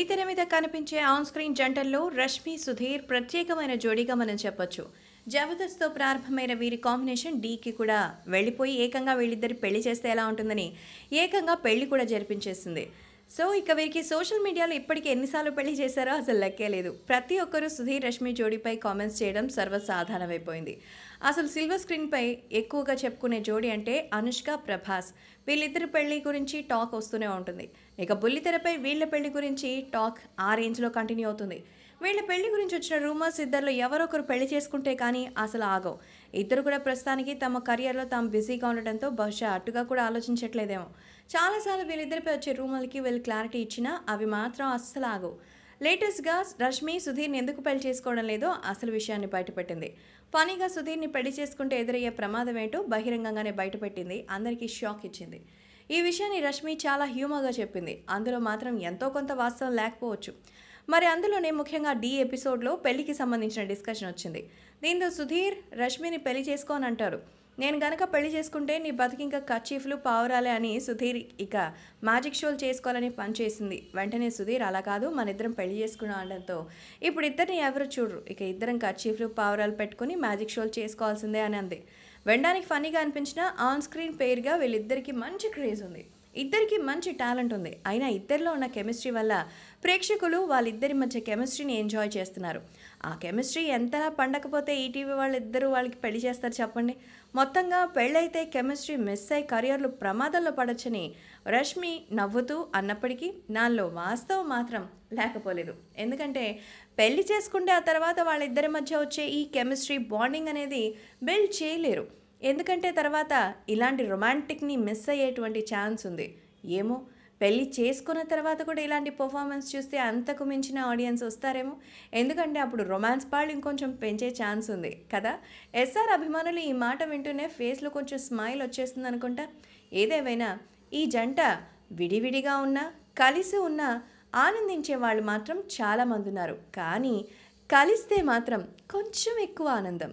వెల్లితెర మీద కనిపించే on screen జంటల్లో రష్మి సుధీర్ ప్రత్యేకమైన జోడీగా మనం చెప్పొచ్చు జబర్దస్త్తో ప్రారంభమైన వీరి కాంబినేషన్ డీకి కూడా వెళ్ళిపోయి ఏకంగా వీళ్ళిద్దరి పెళ్లి చేస్తే ఎలా ఉంటుందని ఏకంగా పెళ్లి కూడా జరిపించేసింది సో ఇక వీరికి సోషల్ మీడియాలో ఇప్పటికీ ఎన్నిసార్లు పెళ్లి చేశారో అసలు లెక్కే లేదు ప్రతి ఒక్కరూ సుధీర్ రష్మి జోడీపై కామెంట్స్ చేయడం సర్వసాధారణమైపోయింది అసలు సిల్వర్ స్క్రీన్పై ఎక్కువగా చెప్పుకునే జోడీ అంటే అనుష్క ప్రభాస్ వీళ్ళిద్దరి పెళ్లి గురించి టాక్ వస్తూనే ఉంటుంది ఇక బుల్లితెరపై వీళ్ళ పెళ్లి గురించి టాక్ ఆ రేంజ్లో కంటిన్యూ అవుతుంది వీళ్ళ పెళ్లి గురించి వచ్చిన రూమర్స్ ఎవరో ఒకరు పెళ్లి చేసుకుంటే కానీ అసలు ఆగవు ఇద్దరు కూడా ప్రస్తుతానికి తమ కెరియర్లో తాము బిజీగా ఉండటంతో బహుశా అటుగా కూడా ఆలోచించట్లేదేమో చాలాసార్లు వీళ్ళిద్దరిపై వచ్చే రూమర్లకి వీళ్ళు క్లారిటీ ఇచ్చినా అవి మాత్రం అస్సలు ఆగవు లేటెస్ట్గా రష్మి సుధీర్ని ఎందుకు పెళ్లి చేసుకోవడం లేదో అసలు విషయాన్ని బయటపెట్టింది ఫనీగా సుధీర్ని పెళ్లి చేసుకుంటే ఎదురయ్యే ప్రమాదం ఏంటో బహిరంగంగానే బయటపెట్టింది అందరికీ షాక్ ఇచ్చింది ఈ విషయాన్ని రష్మి చాలా హ్యూమర్గా చెప్పింది అందులో మాత్రం ఎంతో కొంత వాస్తవం లేకపోవచ్చు మరి అందులోనే ముఖ్యంగా డి ఎపిసోడ్లో పెళ్లికి సంబంధించిన డిస్కషన్ వచ్చింది దీంతో సుధీర్ రష్మిని పెళ్లి చేసుకోనంటారు అంటారు నేను గనక పెళ్లి చేసుకుంటే నీ బతికింక కర్చీఫ్లు పావురాలే అని సుధీర్ ఇక మ్యాజిక్ షోలు చేసుకోవాలని పనిచేసింది వెంటనే సుధీర్ అలా కాదు మన ఇద్దరం పెళ్లి చేసుకున్నాం అనడంతో ఇప్పుడు ఇద్దరిని ఎవరు చూడరు ఇక ఇద్దరం కర్చీఫ్లు పావురాలు పెట్టుకుని మ్యాజిక్ షోలు చేసుకోవాల్సిందే అని అంది వెనడానికి ఫనీగా అనిపించిన ఆన్ స్క్రీన్ పేరుగా వీళ్ళిద్దరికీ మంచి క్రేజ్ ఉంది ఇద్దరికి మంచి టాలెంట్ ఉంది అయినా ఇద్దరిలో ఉన్న కెమిస్ట్రీ వల్ల ప్రేక్షకులు వాళ్ళిద్దరి మధ్య కెమిస్ట్రీని ఎంజాయ్ చేస్తున్నారు ఆ కెమిస్ట్రీ ఎంత పండకపోతే ఈటీవీ వాళ్ళిద్దరూ వాళ్ళకి పెళ్లి చేస్తారు చెప్పండి మొత్తంగా పెళ్ళైతే కెమిస్ట్రీ మిస్ అయి కరియర్లు ప్రమాదంలో పడొచ్చని రష్మి నవ్వుతూ అన్నప్పటికీ నాలో వాస్తవం మాత్రం లేకపోలేదు ఎందుకంటే పెళ్లి చేసుకుంటే ఆ తర్వాత వాళ్ళిద్దరి మధ్య వచ్చే ఈ కెమిస్ట్రీ బాండింగ్ అనేది బిల్డ్ చేయలేరు ఎందుకంటే తర్వాత ఇలాంటి రొమాంటిక్ని మిస్ అయ్యేటువంటి ఛాన్స్ ఉంది ఏమో పెళ్ళి చేసుకున్న తర్వాత కూడా ఇలాంటి పర్ఫార్మెన్స్ చూస్తే అంతకు మించిన ఆడియన్స్ వస్తారేమో ఎందుకంటే అప్పుడు రొమాన్స్ పాళ్ళు ఇంకొంచెం పెంచే ఛాన్స్ ఉంది కదా ఎస్ఆర్ అభిమానులు ఈ మాట వింటూనే ఫేస్లో కొంచెం స్మైల్ వచ్చేస్తుంది అనుకుంటా ఏదేమైనా ఈ జంట విడివిడిగా ఉన్నా కలిసి ఉన్నా ఆనందించే వాళ్ళు మాత్రం చాలామంది ఉన్నారు కానీ కలిస్తే మాత్రం కొంచెం ఎక్కువ ఆనందం